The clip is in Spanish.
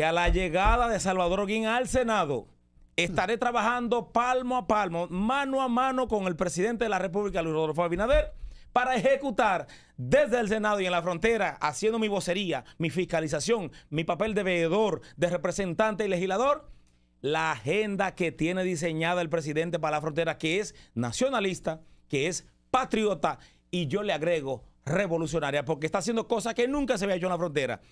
que a la llegada de Salvador Guín al Senado estaré trabajando palmo a palmo, mano a mano con el presidente de la República, Luis Rodolfo Abinader, para ejecutar desde el Senado y en la frontera, haciendo mi vocería, mi fiscalización, mi papel de veedor, de representante y legislador, la agenda que tiene diseñada el presidente para la frontera, que es nacionalista, que es patriota, y yo le agrego revolucionaria, porque está haciendo cosas que nunca se había hecho en la frontera.